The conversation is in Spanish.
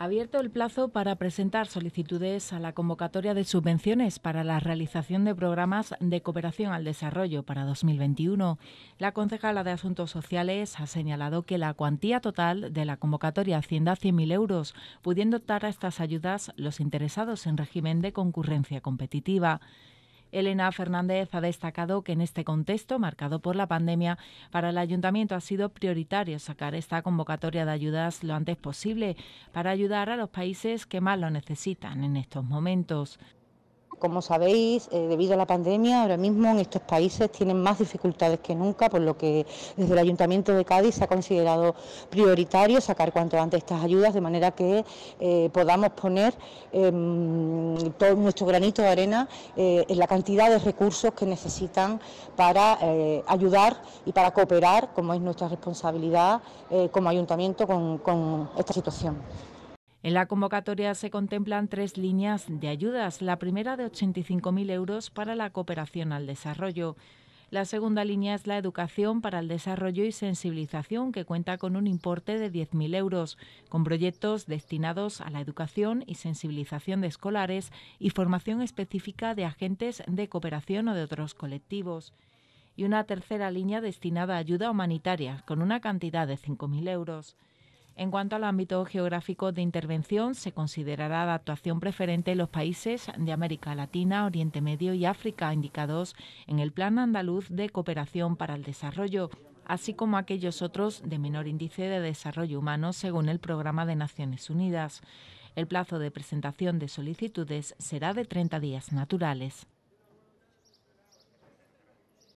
abierto el plazo para presentar solicitudes a la convocatoria de subvenciones para la realización de programas de cooperación al desarrollo para 2021. La concejala de Asuntos Sociales ha señalado que la cuantía total de la convocatoria asciende a 100.000 euros, pudiendo optar a estas ayudas los interesados en régimen de concurrencia competitiva. Elena Fernández ha destacado que en este contexto marcado por la pandemia, para el ayuntamiento ha sido prioritario sacar esta convocatoria de ayudas lo antes posible para ayudar a los países que más lo necesitan en estos momentos. Como sabéis, eh, debido a la pandemia, ahora mismo en estos países tienen más dificultades que nunca, por lo que desde el Ayuntamiento de Cádiz se ha considerado prioritario sacar cuanto antes estas ayudas, de manera que eh, podamos poner eh, todo nuestro granito de arena eh, en la cantidad de recursos que necesitan para ayudar y para cooperar, como es nuestra responsabilidad como ayuntamiento, con esta situación. En la convocatoria se contemplan tres líneas de ayudas, la primera de 85.000 euros para la cooperación al desarrollo. La segunda línea es la educación para el desarrollo y sensibilización, que cuenta con un importe de 10.000 euros, con proyectos destinados a la educación y sensibilización de escolares y formación específica de agentes de cooperación o de otros colectivos. Y una tercera línea destinada a ayuda humanitaria, con una cantidad de 5.000 euros. En cuanto al ámbito geográfico de intervención, se considerará la actuación preferente los países de América Latina, Oriente Medio y África, indicados en el Plan Andaluz de Cooperación para el Desarrollo, así como aquellos otros de menor índice de desarrollo humano, según el Programa de Naciones Unidas. El plazo de presentación de solicitudes será de 30 días naturales.